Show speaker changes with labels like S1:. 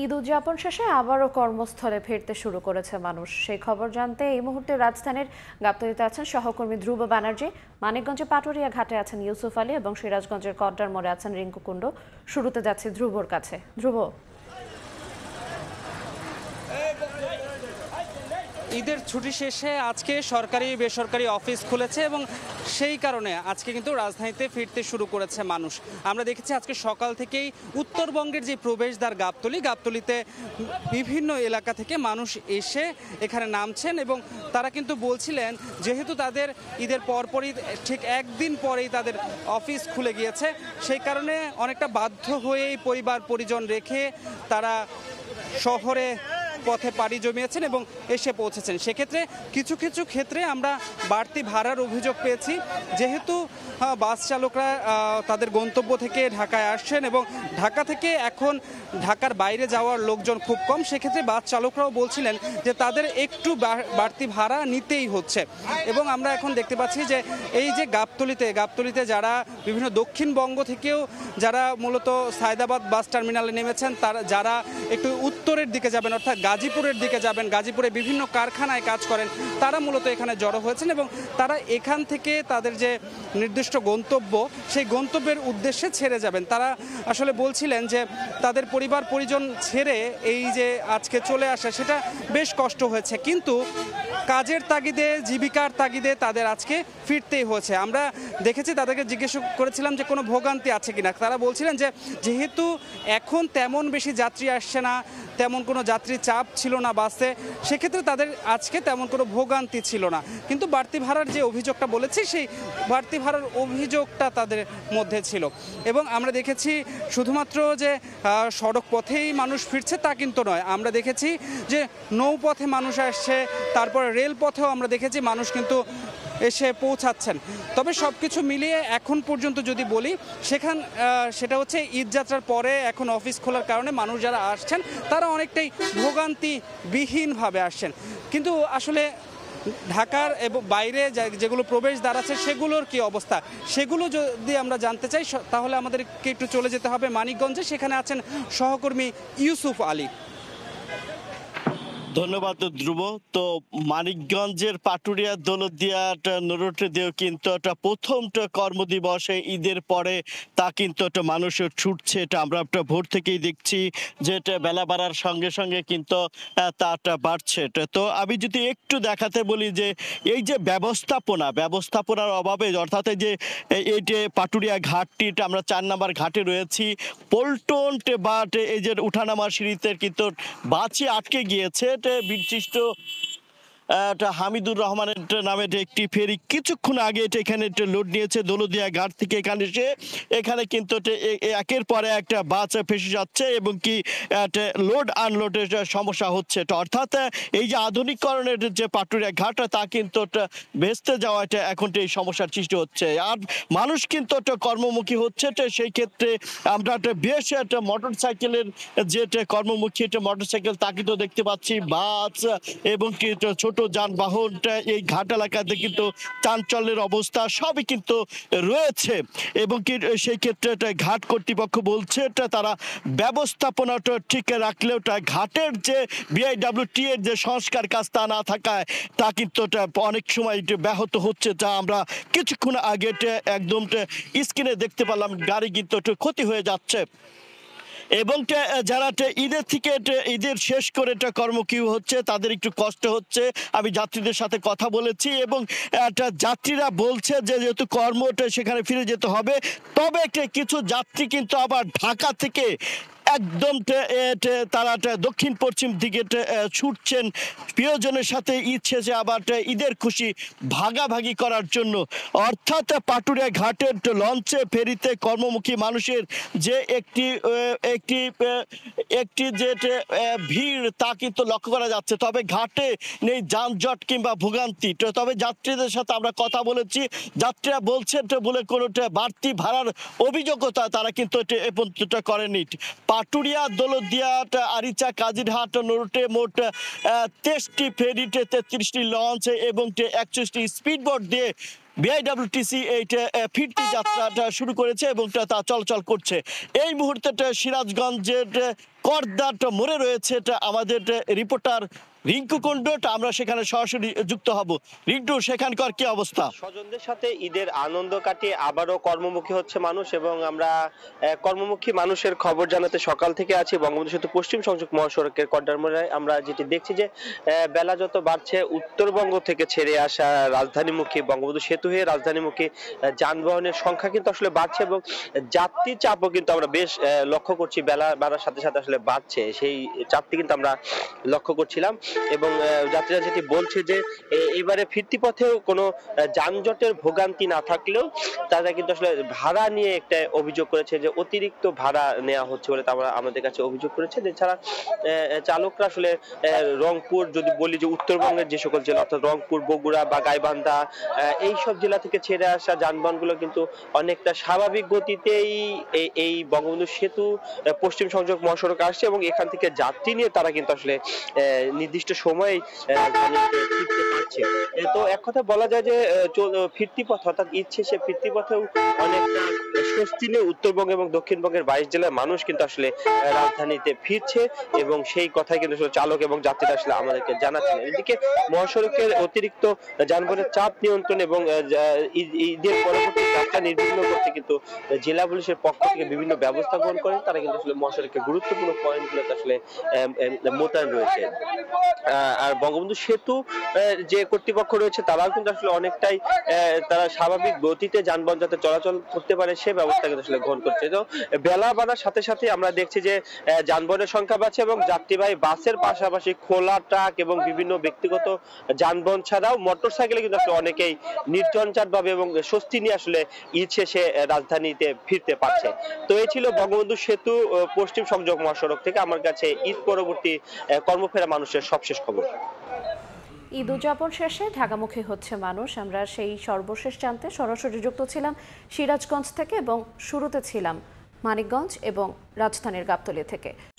S1: ঈদ উদযাপন শেষে আবারও কর্মস্থলে ফিরতে শুরু করেছে মানুষ সেই খবর জানতে এই মুহূর্তে রাজধানীর গাবতলিতে আছেন সহকর্মী ধ্রুব ব্যানার্জি মানিকগঞ্জে পাটুরিয়া ঘাটে আছেন ইউসুফ আলী এবং সিরাজগঞ্জের কড্ডার মোড়ে আছেন রিঙ্কু শুরুতে যাচ্ছে ধ্রুবর কাছে ধ্রুব ঈদের ছুটি শেষে আজকে সরকারি বেসরকারি অফিস খুলেছে এবং সেই কারণে আজকে কিন্তু রাজধানীতে ফিরতে শুরু করেছে মানুষ আমরা দেখেছি আজকে সকাল থেকেই উত্তরবঙ্গের যে প্রবেশদ্বার গাবতলি গাবতলিতে বিভিন্ন এলাকা থেকে মানুষ এসে এখানে নামছেন এবং তারা কিন্তু বলছিলেন যেহেতু তাদের ঈদের পরপরই ঠিক একদিন পরেই তাদের অফিস খুলে গিয়েছে সেই কারণে অনেকটা বাধ্য হয়েই পরিবার পরিজন রেখে তারা শহরে পথে পাড়ি জমিয়েছেন এবং এসে পৌঁছেছেন সেক্ষেত্রে কিছু কিছু ক্ষেত্রে আমরা বাড়তি ভাড়ার অভিযোগ পেয়েছি যেহেতু বাস চালকরা তাদের গন্তব্য থেকে ঢাকায় আসছেন এবং ঢাকা থেকে এখন ঢাকার বাইরে যাওয়ার লোকজন খুব কম সেক্ষেত্রে বাস চালকরাও বলছিলেন যে তাদের একটু বাড়তি ভাড়া নিতেই হচ্ছে এবং আমরা এখন দেখতে পাচ্ছি যে এই যে গাবতলিতে গাবতলিতে যারা বিভিন্ন দক্ষিণবঙ্গ থেকেও যারা মূলত সায়দাবাদ বাস টার্মিনালে নেমেছেন তারা যারা একটু উত্তরের দিকে যাবেন অর্থাৎ গাজীপুরের দিকে যাবেন গাজীপুরে বিভিন্ন কারখানায় কাজ করেন তারা মূলত এখানে জড়ো হয়েছেন এবং তারা এখান থেকে তাদের যে নির্দিষ্ট গন্তব্য সেই গন্তব্যের উদ্দেশ্যে ছেড়ে যাবেন তারা আসলে বলছিলেন যে তাদের পরিবার পরিজন ছেড়ে এই যে আজকে চলে আসে সেটা বেশ কষ্ট হয়েছে কিন্তু কাজের তাগিদে জীবিকার তাগিদে তাদের আজকে ফিরতেই হয়েছে আমরা দেখেছি তাদেরকে জিজ্ঞেস করেছিলাম যে কোনো ভোগান্তি আছে কিনা তারা বলছিলেন যে যেহেতু এখন তেমন বেশি যাত্রী আসছে না তেমন কোনো যাত্রী চাপ ছিল না বাসে সেক্ষেত্রে তাদের আজকে তেমন কোনো ভোগান্তি ছিল না কিন্তু বাড়তি ভাড়ার যে অভিযোগটা বলেছি সেই বাড়তি ভাড়ার অভিযোগটা তাদের মধ্যে ছিল এবং আমরা দেখেছি শুধুমাত্র যে সড়ক পথেই মানুষ ফিরছে তা কিন্তু নয় আমরা দেখেছি যে নৌপথে মানুষ আসছে তারপর রেলপথেও আমরা দেখেছি মানুষ কিন্তু এসে পৌঁছাচ্ছেন তবে সব কিছু মিলিয়ে এখন পর্যন্ত যদি বলি সেখান সেটা হচ্ছে ঈদযাত্রার পরে এখন অফিস খোলার কারণে মানুষ যারা আসছেন তারা অনেকটাই ভোগান্তি বিহীনভাবে আসছেন কিন্তু আসলে ঢাকার এবং বাইরে যেগুলো প্রবেশদ্বার আছে সেগুলোর কি অবস্থা সেগুলো যদি আমরা জানতে চাই তাহলে আমাদেরকে একটু চলে যেতে হবে মানিকগঞ্জে সেখানে আছেন সহকর্মী
S2: ইউসুফ আলী ধন্যবাদ ধ্রুব তো মানিকগঞ্জের পাটুরিয়া দৌলতদিয়াটা নোরটে দিয়েও কিন্তু একটা প্রথমটা কর্মদিবসে ঈদের পরে তা কিন্তু একটা মানুষের ছুটছে এটা আমরা একটা ভোর থেকেই দেখছি যে এটা বেলা বাড়ার সঙ্গে সঙ্গে কিন্তু তাটা বাড়ছে তো আমি যদি একটু দেখাতে বলি যে এই যে ব্যবস্থাপনা ব্যবস্থাপনার অভাবে অর্থাৎ যে এই যে পাটুরিয়া ঘাটটি আমরা চার নাম্বার ঘাটে রয়েছি পল্টন বাট এই যে উঠানামা সিঁড়িতে কিন্তু বাঁচিয়ে আটকে গিয়েছে বিশিষ্ট হামিদুর রহমানের নামে একটি ফেরি কিছুক্ষণ আগে এটা এখানে লোড নিয়েছে দোলদিয়া ঘাট থেকে এখানে এসে এখানে কিন্তু একের পরে একটা বাস ফেসে যাচ্ছে এবং কি লোড আনলোডের সমস্যা হচ্ছে অর্থাৎ এই যে আধুনিককরণের যে পাটুরিয়া ঘাটটা তা কিন্তু ভেস্তে যাওয়াটা এখন এই সমস্যার সৃষ্টি হচ্ছে আর মানুষ কিন্তু কর্মমুখী হচ্ছে সেই ক্ষেত্রে আমরা একটা বেশ একটা মোটর সাইকেলের যে কর্মমুখী একটা মোটর সাইকেল তা কিন্তু দেখতে পাচ্ছি বাস এবং কি ছোট যানবাহন এই ঘাট এলাকাতে কিন্তু চাঞ্চল্যের অবস্থা সবই কিন্তু রয়েছে এবং কি সেই ক্ষেত্রে ঘাট কর্তৃপক্ষ বলছে তারা ব্যবস্থাপনাটা ঠিক রাখলেও ঘাটের যে টি এর যে সংস্কার কাজ তা না থাকায় তা কিন্তু অনেক সময় ব্যাহত হচ্ছে যা আমরা কিছুক্ষণ আগে একদম স্ক্রিনে দেখতে পারলাম গাড়ি কিন্তু ক্ষতি হয়ে যাচ্ছে এবং যারা ঈদের থেকে ঈদের শেষ করে এটা কর্মকিউ হচ্ছে তাদের একটু কষ্ট হচ্ছে আমি যাত্রীদের সাথে কথা বলেছি এবং একটা যাত্রীরা বলছে যে যেহেতু কর্মটা সেখানে ফিরে যেতে হবে তবে কিছু যাত্রী কিন্তু আবার ঢাকা থেকে একদম তারা দক্ষিণ পশ্চিম দিকে ছুটছেন প্রিয়জনের সাথে ইচ্ছে যে আবার ঈদের খুশি ভাগাভাগি করার জন্য অর্থাৎ পাটুরিয়া ঘাটের লঞ্চে ফেরিতে কর্মমুখী মানুষের যে একটি একটি একটি যে ভিড় তা কিন্তু লক্ষ্য করা যাচ্ছে তবে ঘাটে নেই যানজট কিংবা ভোগান্তি তবে যাত্রীদের সাথে আমরা কথা বলেছি যাত্রীরা বলছেন বলে কোনো বাড়তি ভাড়ার অভিযোগতা তারা কিন্তু এ পর্যন্ত করেনি আটুরিয়া দলদিয়াট আরিচা কাজিরহাট নোটে মোট তেইশটি ফেরিটে তেত্রিশটি লঞ্চ এবং একচল্লিশটি স্পিডবোট দিয়ে বিআইডাব্লিউটিসি এইটা ফিরতি যাত্রাটা শুরু করেছে এবং তা চলচল করছে এই মুহূর্তে সিরাজগঞ্জের করদাট মোড়ে রয়েছে এটা আমাদের রিপোর্টার রিঙ্কু কন্ডট আমরা সেখানে সরাসরি যুক্ত হব রিঙ্কু সেখানকার কি অবস্থা
S3: স্বজনদের সাথে ঈদের আনন্দ কাটিয়ে আবারও কর্মমুখী হচ্ছে মানুষ এবং আমরা কর্মমুখী মানুষের খবর জানাতে সকাল থেকে আছি বঙ্গবন্ধু সেতু পশ্চিম সংযোগ মহাসড়কের কড্ডারমোড়ায় আমরা যেটি দেখছি যে বেলা যত বাড়ছে উত্তরবঙ্গ থেকে ছেড়ে আসা রাজধানীমুখী বঙ্গবন্ধু সেতু হয়ে রাজধানীমুখী যানবাহনের সংখ্যা কিন্তু আসলে বাড়ছে এবং যাত্রী চাপও কিন্তু আমরা বেশ লক্ষ্য করছি বেলা বাড়ার সাথে সাথে আসলে বাড়ছে সেই চাপটি কিন্তু আমরা লক্ষ্য করছিলাম এবং যাত্রীরা যেটি বলছে যে এবারে ফিরতি পথেও কোনো যানজটের ভোগান্তি না থাকলেও তারা কিন্তু আসলে ভাড়া নিয়ে একটা অভিযোগ করেছে যে অতিরিক্ত ভাড়া নেওয়া হচ্ছে বলে তারা আমাদের কাছে অভিযোগ করেছে এছাড়া চালকরা আসলে রংপুর যদি বলি যে উত্তরবঙ্গের যে সকল জেলা অর্থাৎ রংপুর বগুড়া বা গাইবান্ধা এই সব জেলা থেকে ছেড়ে আসা যানবাহনগুলো কিন্তু অনেকটা স্বাভাবিক গতিতেই এই বঙ্গবন্ধু সেতু পশ্চিম সংযোগ মহাসড়ক আসছে এবং এখান থেকে যাত্রী নিয়ে তারা কিন্তু আসলে নির্দিষ্ট নির্দিষ্ট সময়ে মানে ফিরতে পারছে তো এক কথা বলা যায় যে ফিরতি পথ অর্থাৎ ইচ্ছে সে ফিরতি পথেও অনেকটা স্বস্তি নিয়ে উত্তরবঙ্গ এবং দক্ষিণবঙ্গের বাইশ জেলার মানুষ কিন্তু আসলে রাজধানীতে ফিরছে এবং সেই কথাই কিন্তু চালক এবং যাত্রীরা আসলে আমাদেরকে জানাচ্ছেন এদিকে মহাসড়কের অতিরিক্ত যানবাহনের চাপ নিয়ন্ত্রণ এবং ঈদের পরবর্তী যাত্রা নির্বিঘ্ন করতে কিন্তু জেলা পুলিশের পক্ষ থেকে বিভিন্ন ব্যবস্থা গ্রহণ করেন তারা কিন্তু আসলে মহাসড়কের গুরুত্বপূর্ণ পয়েন্টগুলোতে আসলে মোতায়েন রয়েছে আর বঙ্গবন্ধু সেতু যে কর্তৃপক্ষ রয়েছে তারাও কিন্তু আসলে অনেকটাই তারা স্বাভাবিক গতিতে যানবাহন যাতে চলাচল করতে পারে সে ব্যবস্থা কিন্তু আসলে গ্রহণ করছে তো বেলা বাড়ার সাথে সাথে আমরা দেখছি যে যানবাহনের সংখ্যা বাড়ছে এবং যাত্রীবাহী বাসের পাশাপাশি খোলা ট্রাক এবং বিভিন্ন ব্যক্তিগত যানবাহন ছাড়াও মোটরসাইকেলে কিন্তু আসলে অনেকেই নির্ঝঞ্ঝাট ভাবে এবং স্বস্তি নিয়ে আসলে ঈদ শেষে রাজধানীতে ফিরতে পারছে তো এই ছিল বঙ্গবন্ধু সেতু পশ্চিম সংযোগ মহাসড়ক থেকে আমার কাছে ঈদ পরবর্তী কর্মফেরা মানুষের সব সবশেষ খবর
S1: ঈদ উদযাপন শেষে ঢাকামুখী হচ্ছে মানুষ আমরা সেই সর্বশেষ জানতে সরাসরি যুক্ত ছিলাম সিরাজগঞ্জ থেকে এবং শুরুতে ছিলাম মানিকগঞ্জ এবং রাজধানীর গাবতলী থেকে